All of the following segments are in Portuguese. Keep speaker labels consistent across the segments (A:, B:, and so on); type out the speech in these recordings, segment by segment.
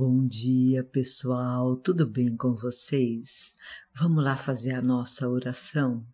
A: Bom dia, pessoal. Tudo bem com vocês? Vamos lá fazer a nossa oração.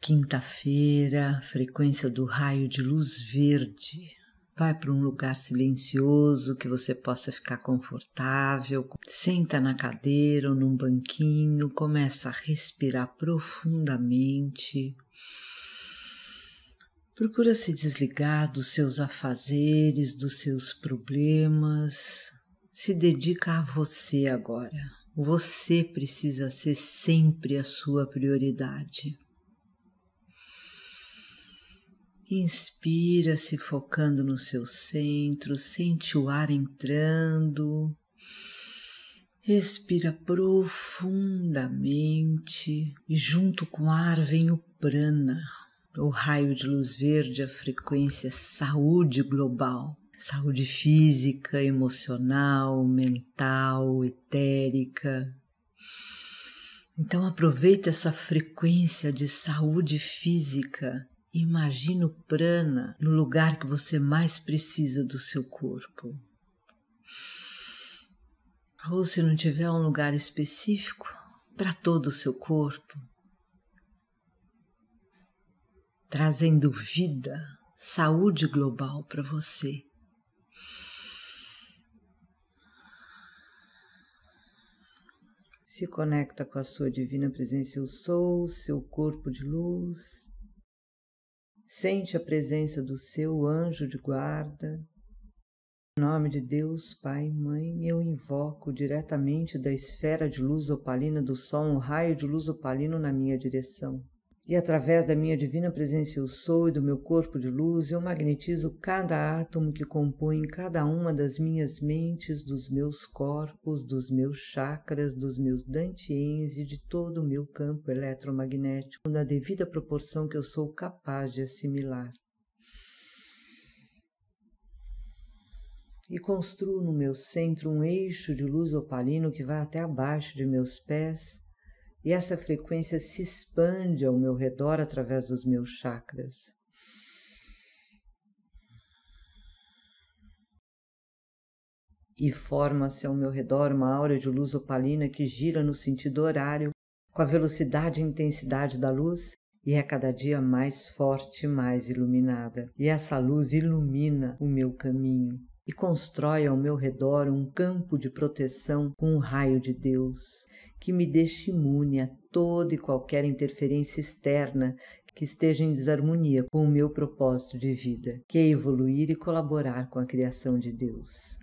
A: Quinta-feira, frequência do raio de luz verde. Vai para um lugar silencioso que você possa ficar confortável. Senta na cadeira ou num banquinho, começa a respirar profundamente. Procura se desligar dos seus afazeres, dos seus problemas. Se dedica a você agora. Você precisa ser sempre a sua prioridade. Inspira se focando no seu centro, sente o ar entrando. Respira profundamente e junto com o ar vem o prana o raio de luz verde, a frequência saúde global, saúde física, emocional, mental, etérica. Então aproveite essa frequência de saúde física. Imagina o prana no lugar que você mais precisa do seu corpo. Ou se não tiver um lugar específico, para todo o seu corpo, trazendo vida, saúde global para você. Se conecta com a sua divina presença, eu sou, seu corpo de luz. Sente a presença do seu anjo de guarda. Em nome de Deus, Pai e Mãe, eu invoco diretamente da esfera de luz opalina do Sol um raio de luz opalino na minha direção e através da minha divina presença eu sou e do meu corpo de luz, eu magnetizo cada átomo que compõe cada uma das minhas mentes, dos meus corpos, dos meus chakras, dos meus dantiens e de todo o meu campo eletromagnético na devida proporção que eu sou capaz de assimilar. E construo no meu centro um eixo de luz opalino que vai até abaixo de meus pés e essa frequência se expande ao meu redor através dos meus chakras. E forma-se ao meu redor uma aura de luz opalina que gira no sentido horário, com a velocidade e intensidade da luz, e é cada dia mais forte, mais iluminada. E essa luz ilumina o meu caminho e constrói ao meu redor um campo de proteção com o raio de Deus, que me deixe imune a toda e qualquer interferência externa que esteja em desarmonia com o meu propósito de vida, que é evoluir e colaborar com a criação de Deus.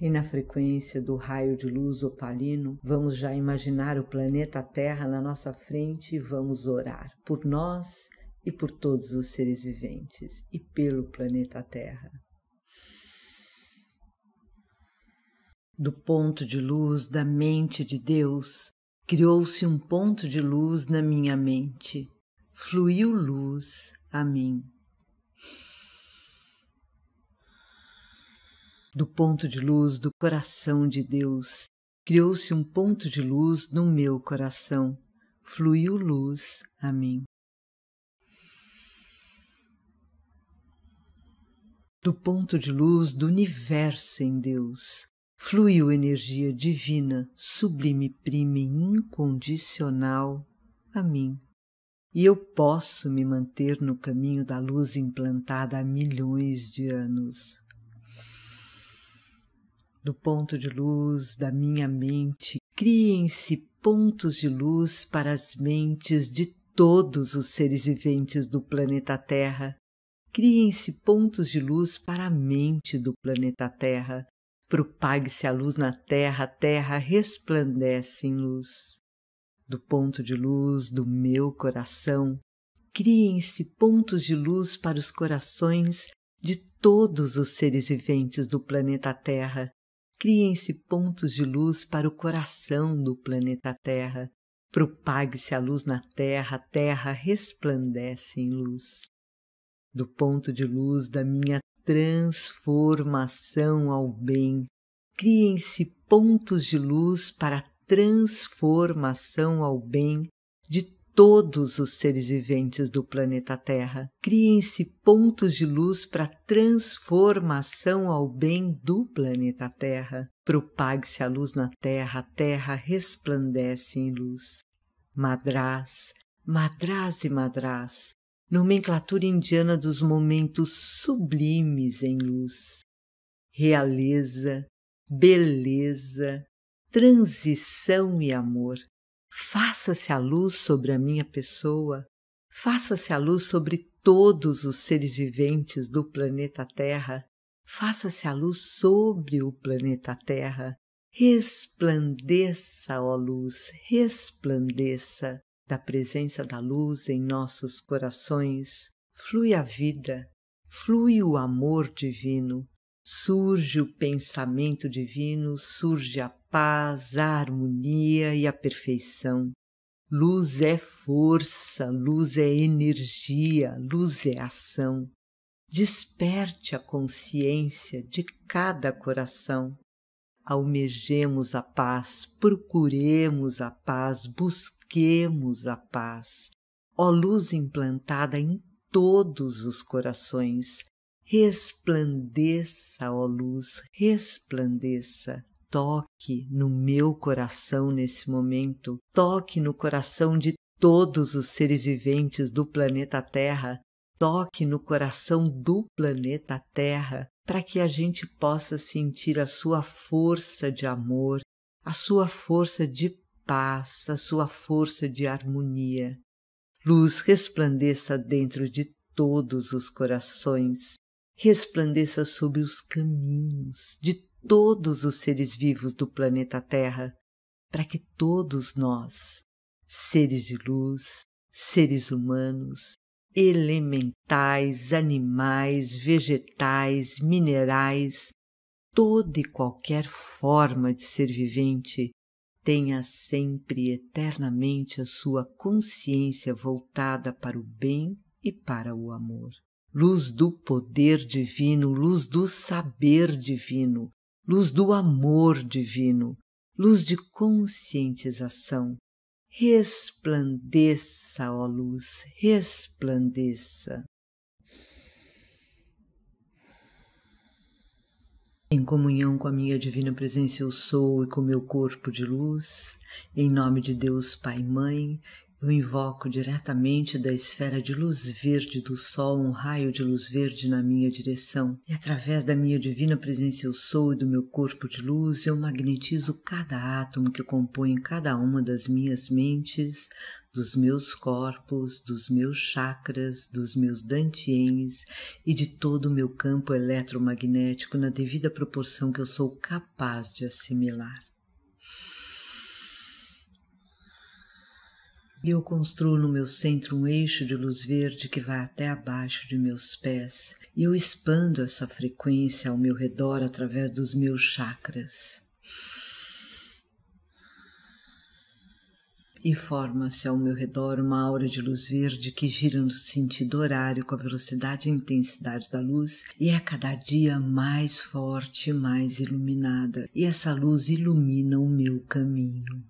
A: E na frequência do raio de luz opalino, vamos já imaginar o planeta Terra na nossa frente e vamos orar por nós e por todos os seres viventes e pelo planeta Terra. Do ponto de luz da mente de Deus, criou-se um ponto de luz na minha mente, fluiu luz a mim. Do ponto de luz do coração de Deus, criou-se um ponto de luz no meu coração, fluiu luz a mim. do ponto de luz do universo em Deus, fluiu energia divina, sublime prime incondicional a mim. E eu posso me manter no caminho da luz implantada há milhões de anos. Do ponto de luz da minha mente, criem-se pontos de luz para as mentes de todos os seres viventes do planeta Terra Criem-se pontos de luz para a mente do planeta Terra. Propague-se a luz na Terra, a Terra resplandece em luz. Do ponto de luz do meu coração, criem-se pontos de luz para os corações de todos os seres viventes do planeta Terra. Criem-se pontos de luz para o coração do planeta Terra. Propague-se a luz na Terra, a Terra resplandece em luz do ponto de luz da minha transformação ao bem. Criem-se pontos de luz para a transformação ao bem de todos os seres viventes do planeta Terra. Criem-se pontos de luz para a transformação ao bem do planeta Terra. Propague-se a luz na Terra, a Terra resplandece em luz. Madras, Madras e Madras nomenclatura indiana dos momentos sublimes em luz, realeza, beleza, transição e amor. Faça-se a luz sobre a minha pessoa, faça-se a luz sobre todos os seres viventes do planeta Terra, faça-se a luz sobre o planeta Terra. Resplandeça, ó luz, resplandeça. Da presença da luz em nossos corações flui a vida, flui o amor divino, surge o pensamento divino, surge a paz, a harmonia e a perfeição. Luz é força, luz é energia, luz é ação. Desperte a consciência de cada coração. Almejemos a paz, procuremos a paz, buscamos busquemos a paz. Ó luz implantada em todos os corações, resplandeça, ó luz, resplandeça. Toque no meu coração nesse momento, toque no coração de todos os seres viventes do planeta Terra, toque no coração do planeta Terra, para que a gente possa sentir a sua força de amor, a sua força de paz, a sua força de harmonia. Luz resplandeça dentro de todos os corações, resplandeça sobre os caminhos de todos os seres vivos do planeta Terra, para que todos nós, seres de luz, seres humanos, elementais, animais, vegetais, minerais, toda e qualquer forma de ser vivente Tenha sempre eternamente a sua consciência voltada para o bem e para o amor. Luz do poder divino, luz do saber divino, luz do amor divino, luz de conscientização. Resplandeça, ó luz, resplandeça. Em comunhão com a minha divina presença, eu sou e com meu corpo de luz, em nome de Deus Pai e Mãe, eu invoco diretamente da esfera de luz verde do Sol um raio de luz verde na minha direção, e através da minha divina presença, eu sou e do meu corpo de luz, eu magnetizo cada átomo que compõe cada uma das minhas mentes dos meus corpos, dos meus chakras, dos meus dantienes e de todo o meu campo eletromagnético na devida proporção que eu sou capaz de assimilar. E Eu construo no meu centro um eixo de luz verde que vai até abaixo de meus pés e eu expando essa frequência ao meu redor através dos meus chakras. e forma-se ao meu redor uma aura de luz verde que gira no sentido horário com a velocidade e intensidade da luz e é cada dia mais forte, mais iluminada, e essa luz ilumina o meu caminho.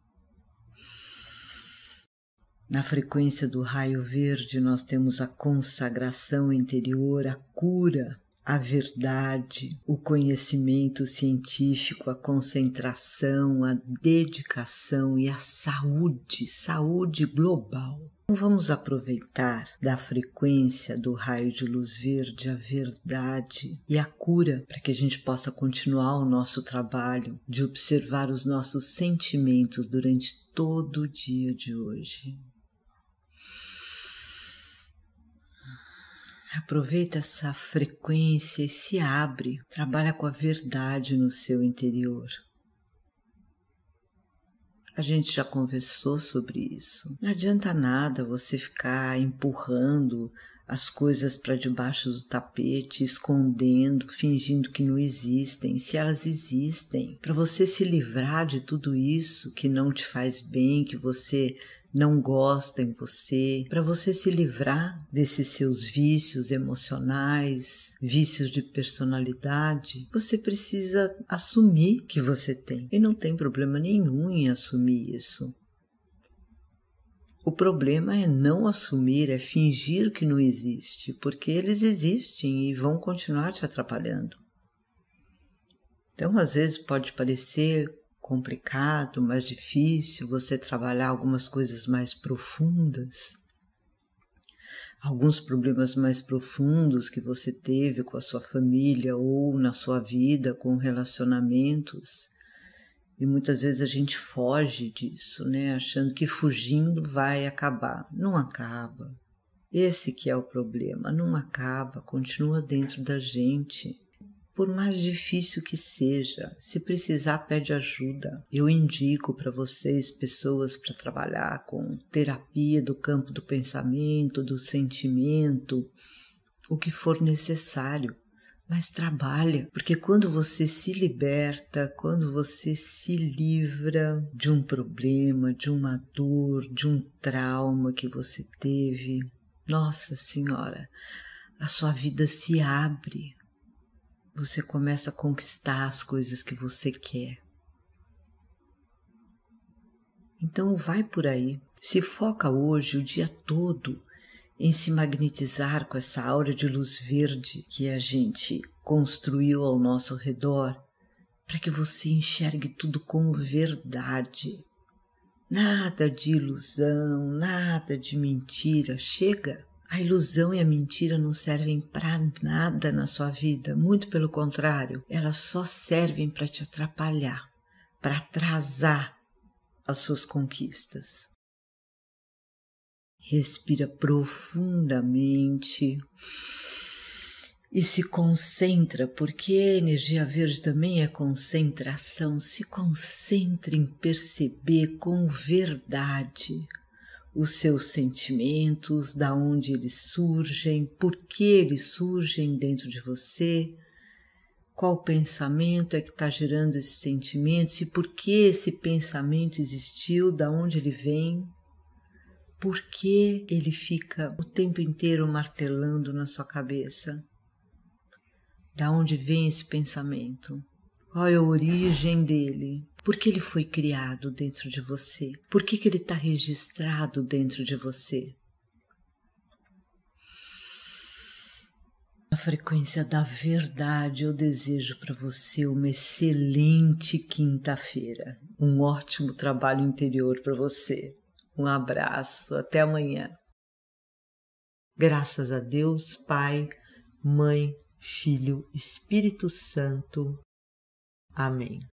A: Na frequência do raio verde, nós temos a consagração interior, a cura a verdade, o conhecimento científico, a concentração, a dedicação e a saúde, saúde global. Então, vamos aproveitar da frequência do raio de luz verde a verdade e a cura para que a gente possa continuar o nosso trabalho de observar os nossos sentimentos durante todo o dia de hoje. Aproveita essa frequência e se abre. Trabalha com a verdade no seu interior. A gente já conversou sobre isso. Não adianta nada você ficar empurrando as coisas para debaixo do tapete, escondendo, fingindo que não existem, se elas existem, para você se livrar de tudo isso que não te faz bem, que você não gosta em você, para você se livrar desses seus vícios emocionais, vícios de personalidade, você precisa assumir que você tem. E não tem problema nenhum em assumir isso. O problema é não assumir, é fingir que não existe, porque eles existem e vão continuar te atrapalhando. Então, às vezes pode parecer complicado, mais difícil você trabalhar algumas coisas mais profundas, alguns problemas mais profundos que você teve com a sua família ou na sua vida, com relacionamentos. E muitas vezes a gente foge disso, né? Achando que fugindo vai acabar. Não acaba. Esse que é o problema, não acaba, continua dentro da gente. Por mais difícil que seja, se precisar, pede ajuda. Eu indico para vocês pessoas para trabalhar com terapia do campo do pensamento, do sentimento, o que for necessário mas trabalha, porque quando você se liberta, quando você se livra de um problema, de uma dor, de um trauma que você teve, nossa Senhora, a sua vida se abre. Você começa a conquistar as coisas que você quer. Então vai por aí. Se foca hoje o dia todo em se magnetizar com essa aura de luz verde que a gente construiu ao nosso redor, para que você enxergue tudo com verdade. Nada de ilusão, nada de mentira, chega. A ilusão e a mentira não servem para nada na sua vida, muito pelo contrário, elas só servem para te atrapalhar, para atrasar as suas conquistas. Respira profundamente e se concentra, porque a energia verde também é concentração. Se concentre em perceber com verdade os seus sentimentos, da onde eles surgem, por que eles surgem dentro de você, qual pensamento é que está gerando esses sentimentos e por que esse pensamento existiu, da onde ele vem. Por que ele fica o tempo inteiro martelando na sua cabeça? Da onde vem esse pensamento? Qual é a origem dele? Por que ele foi criado dentro de você? Por que, que ele está registrado dentro de você? Na frequência da verdade, eu desejo para você uma excelente quinta-feira, um ótimo trabalho interior para você. Um abraço, até amanhã. Graças a Deus, Pai, Mãe, Filho, Espírito Santo. Amém.